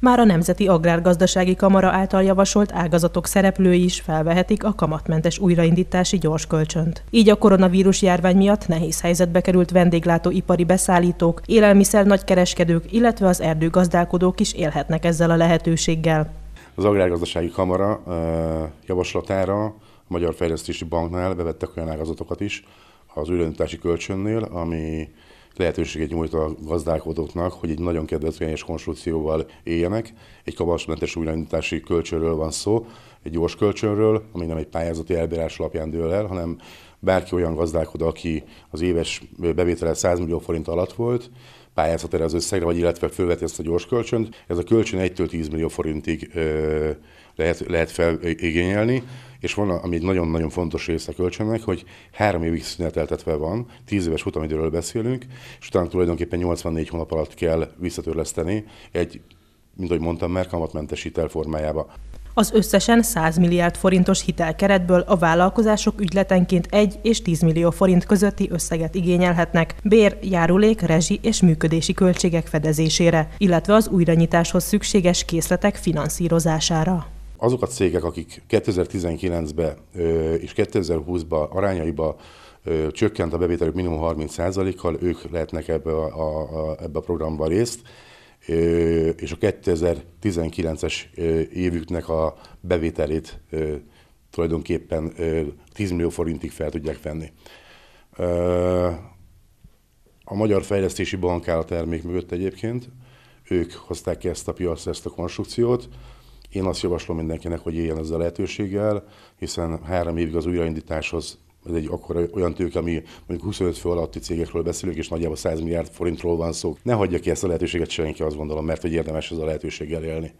Már a Nemzeti Agrárgazdasági Kamara által javasolt ágazatok szereplői is felvehetik a kamatmentes újraindítási gyors kölcsönt. Így a koronavírus járvány miatt nehéz helyzetbe került vendéglátó ipari beszállítók, élelmiszer nagykereskedők, illetve az erdőgazdálkodók is élhetnek ezzel a lehetőséggel. Az Agrárgazdasági Kamara javaslatára a Magyar Fejlesztési Banknál bevettek olyan ágazatokat is az újraindítási kölcsönnél, ami lehetőséget nyújt a gazdálkodóknak, hogy egy nagyon kedvezményes konstrukcióval éljenek. Egy kabasmentes újraindítási kölcsönről van szó, egy gyors kölcsönről, ami nem egy pályázati elbírás alapján dől el, hanem bárki olyan gazdálkodó, aki az éves bevétele 100 millió forint alatt volt, pályázhat erre az összegre, vagy illetve felveti ezt a gyors kölcsönt. Ez a kölcsön 1-10 millió forintig ö, lehet, lehet feligényelni és van, ami egy nagyon-nagyon fontos része kölcsönnek, hogy három évig szüneteltetve van, tíz éves futamidőről beszélünk, és utána tulajdonképpen 84 hónap alatt kell visszatörleszteni egy, mint ahogy mondtam, már kamatmentes hitel formájába. Az összesen 100 milliárd forintos hitelkeretből a vállalkozások ügyletenként 1 és 10 millió forint közötti összeget igényelhetnek bér, járulék, rezsi és működési költségek fedezésére, illetve az újranyitáshoz szükséges készletek finanszírozására. Azok a cégek, akik 2019-ben és 2020-ban arányaiba csökkent a bevételük minimum 30%-kal, ők lehetnek ebbe a, a, a, ebbe a programba részt, és a 2019-es évüknek a bevételét tulajdonképpen 10 millió forintig fel tudják venni. A Magyar Fejlesztési Bank áll a termék mögött egyébként, ők hozták ki ezt a piacra, ezt a konstrukciót, én azt javaslom mindenkinek, hogy éljen ezzel a lehetőséggel, hiszen három évig az újraindításhoz ez egy akkor olyan tőke, ami mondjuk 25 fő alatti cégekről beszélünk, és nagyjából 100 milliárd forintról van szó. Ne hagyja ki ezt a lehetőséget senki, azt gondolom, mert hogy érdemes ez a lehetőséggel élni.